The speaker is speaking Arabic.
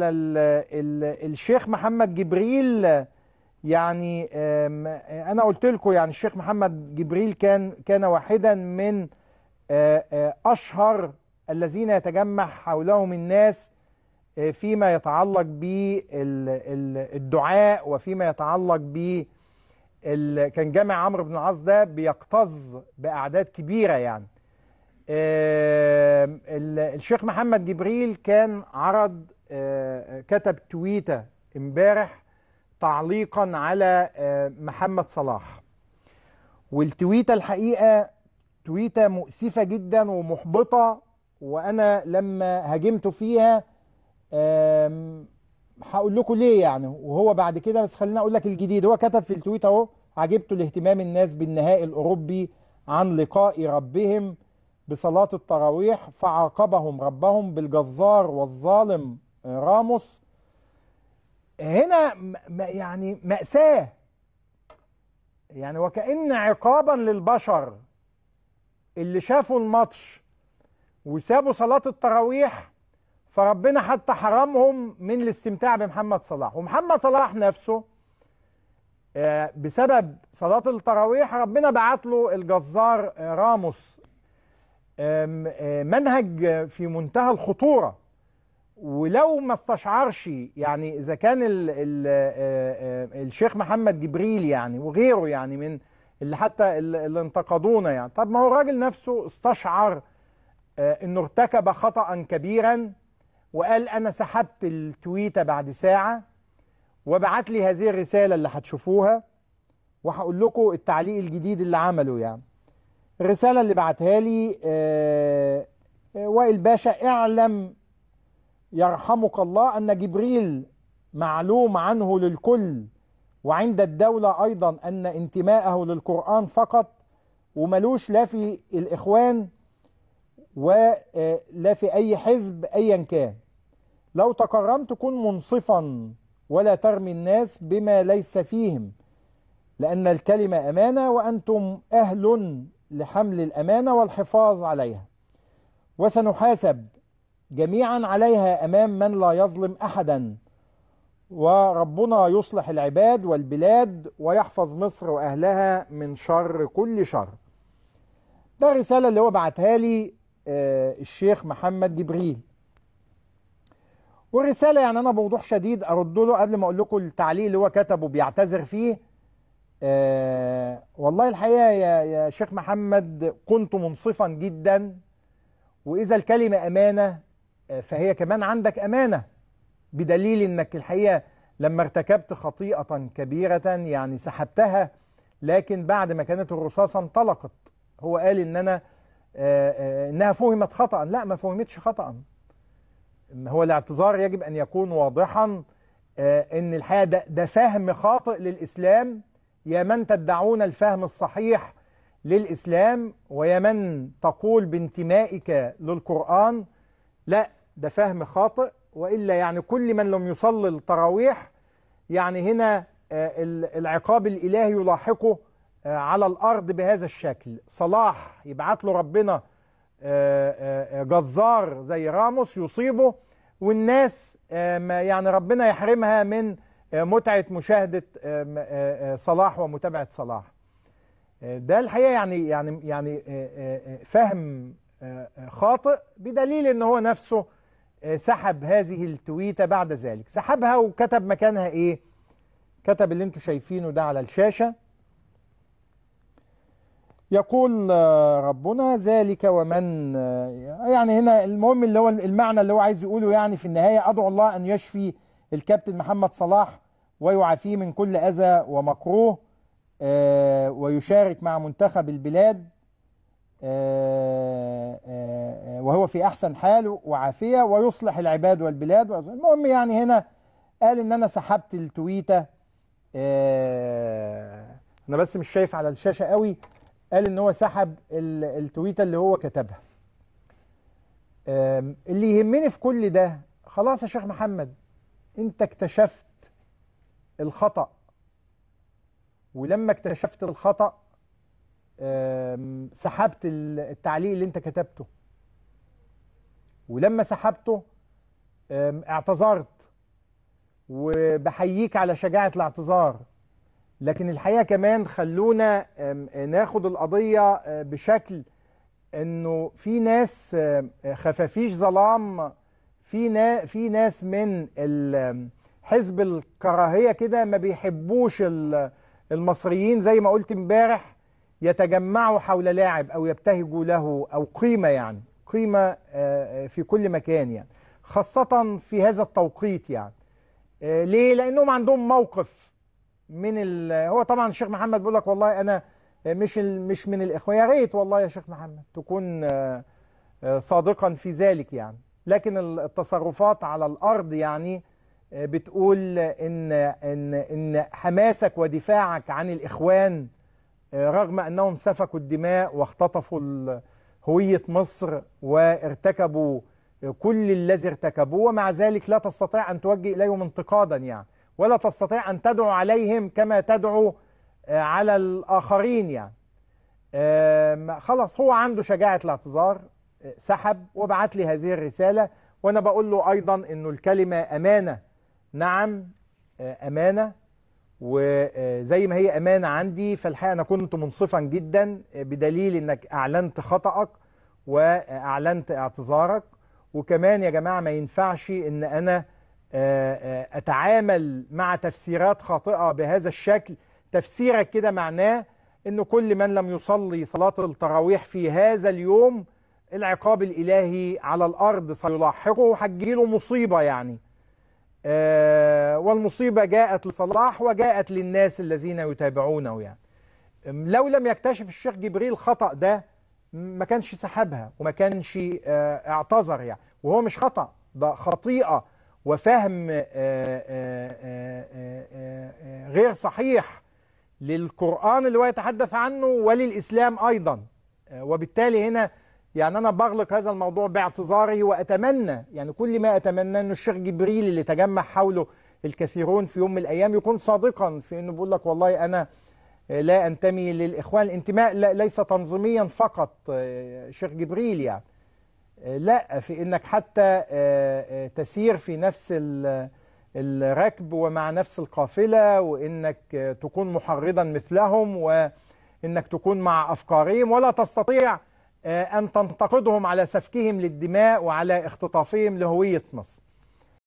الشيخ محمد جبريل يعني انا قلت لكم يعني الشيخ محمد جبريل كان كان واحدا من اشهر الذين يتجمع حولهم الناس فيما يتعلق بالدعاء وفيما يتعلق ب كان جامع عمرو بن العاص ده بيكتظ باعداد كبيره يعني الشيخ محمد جبريل كان عرض كتب تويته امبارح تعليقا على آه، محمد صلاح والتويته الحقيقه تويته مؤسفه جدا ومحبطه وانا لما هاجمته فيها هقول لكم ليه يعني وهو بعد كده بس خليني اقول لك الجديد هو كتب في التويته اهو عجبته لاهتمام الناس بالنهائي الاوروبي عن لقاء ربهم بصلاه التراويح فعاقبهم ربهم بالجزار والظالم راموس هنا يعني مأساة يعني وكأن عقابا للبشر اللي شافوا الماتش وسابوا صلاة التراويح فربنا حتى حرمهم من الاستمتاع بمحمد صلاح ومحمد صلاح نفسه آه، بسبب صلاة التراويح ربنا بعت له الجزار آه، راموس آه، منهج في منتهى الخطورة ولو ما استشعرش يعني اذا كان الـ الـ آه، آه، آه، الشيخ محمد جبريل يعني وغيره يعني من اللي حتى اللي انتقدونا يعني طب ما هو الراجل نفسه استشعر انه ارتكب خطأ كبيرا وقال انا سحبت التويته بعد ساعه وبعت لي هذه الرساله اللي هتشوفوها وهقول لكم التعليق الجديد اللي عمله يعني الرساله اللي بعتها لي وائل باشا اعلم يرحمك الله أن جبريل معلوم عنه للكل وعند الدولة أيضا أن انتماءه للقرآن فقط وملوش لا في الإخوان ولا آه، في أي حزب أيا كان لو تكرمت كن منصفا ولا ترمي الناس بما ليس فيهم لأن الكلمة أمانة وأنتم أهل لحمل الأمانة والحفاظ عليها وسنحاسب جميعا عليها امام من لا يظلم احدا وربنا يصلح العباد والبلاد ويحفظ مصر واهلها من شر كل شر ده رساله اللي هو بعتها لي آه، الشيخ محمد جبريل والرسالة يعني أنا بوضوح شديد أرد له قبل ما أقول لكم التعليق اللي هو كتبه بيعتذر فيه أه والله الحقيقة يا, يا شيخ محمد كنت منصفا جدا وإذا الكلمة أمانة فهي كمان عندك أمانة بدليل أنك الحقيقة لما ارتكبت خطيئة كبيرة يعني سحبتها لكن بعد ما كانت الرصاصة انطلقت هو قال إن أنا آه، آه، إنها فهمت خطأ لا ما فهمتش خطأ هو الاعتذار يجب أن يكون واضحا آه، إن الحقيقة ده, ده فهم خاطئ للإسلام يا من تدعون الفهم الصحيح للإسلام ويا من تقول بانتمائك للقرآن لا ده فهم خاطئ وإلا يعني كل من لم يصلي التراويح يعني هنا آه، العقاب الإلهي يلاحقه آه، على الأرض بهذا الشكل صلاح يبعت له ربنا آه، جزار زي راموس يصيبه والناس يعني ربنا يحرمها من متعة مشاهدة صلاح ومتابعة صلاح ده الحقيقة يعني يعني يعني فهم خاطئ بدليل ان هو نفسه سحب هذه التويته بعد ذلك سحبها وكتب مكانها ايه كتب اللي انتم شايفينه ده على الشاشه يقول آه، ربنا ذلك ومن آه، يعني هنا المهم اللي هو المعنى اللي هو عايز يقوله يعني في النهايه ادعو الله ان يشفي الكابتن محمد صلاح ويعافيه من كل اذى ومكروه آه، ويشارك مع منتخب البلاد آه، آه، آه، وهو في أحسن حال وعافية ويصلح العباد والبلاد المهم يعني هنا قال إن أنا سحبت التويتة أنا بس مش شايف على الشاشة قوي قال إن هو سحب التويتة اللي هو كتبها اللي يهمني في كل ده خلاص يا شيخ محمد أنت اكتشفت الخطأ ولما اكتشفت الخطأ سحبت التعليق اللي انت كتبته ولما سحبته اعتذرت وبحييك على شجاعة الاعتذار لكن الحقيقة كمان خلونا ناخد القضية آه، بشكل انه في ناس خفافيش ظلام في في ناس من حزب الكراهية كده ما بيحبوش المصريين زي ما قلت امبارح يتجمعوا حول لاعب أو يبتهجوا له أو قيمة يعني قيمة آه، آه، في كل مكان يعني خاصة في هذا التوقيت يعني آه، ليه؟ لأنهم عندهم موقف من ال... هو طبعا الشيخ محمد بيقول لك والله أنا مش ال... مش من الإخوة يا ريت والله يا شيخ محمد تكون صادقا في ذلك يعني لكن التصرفات على الأرض يعني بتقول إن إن إن حماسك ودفاعك عن الإخوان آه، رغم أنهم سفكوا الدماء واختطفوا هوية مصر وارتكبوا آه، كل الذي ارتكبوه ومع ذلك لا تستطيع أن توجه إليهم انتقادا يعني ولا تستطيع أن تدعو عليهم كما تدعو آه، على الآخرين يعني خلاص هو عنده شجاعة الاعتذار سحب وبعت لي هذه الرسالة وأنا بقول له أيضا أنه الكلمة أمانة نعم أمانة وزي ما هي امانه عندي فالحقيقه انا كنت منصفا جدا بدليل انك اعلنت خطأك واعلنت اعتذارك وكمان يا جماعه ما ينفعش ان انا آه، آه، اتعامل مع تفسيرات خاطئه بهذا الشكل تفسيرك كده معناه ان كل من لم يصلي صلاه التراويح في هذا اليوم العقاب الالهي على الارض سيلاحقه هتجيله مصيبه يعني آه، والمصيبة جاءت لصلاح وجاءت للناس الذين يتابعونه يعني لو لم يكتشف الشيخ جبريل خطأ ده ما كانش سحبها وما كانش آه، اعتذر يعني وهو مش خطأ ده خطيئة وفهم آه، غير صحيح للقرآن اللي هو يتحدث عنه وللإسلام أيضا وبالتالي هنا يعني أنا بغلق هذا الموضوع باعتذاري وأتمنى يعني كل ما أتمنى أن الشيخ جبريل اللي تجمع حوله الكثيرون في يوم من الأيام يكون صادقا في أنه بيقول لك والله أنا لا أنتمي للإخوان الانتماء ليس تنظيميا فقط آه، شيخ جبريل يعني آه، لا في أنك حتى آه، تسير في نفس الركب ومع نفس القافلة وأنك تكون محرضا مثلهم وأنك تكون مع أفكارهم ولا تستطيع آه، أن تنتقدهم على سفكهم للدماء وعلى اختطافهم لهوية مصر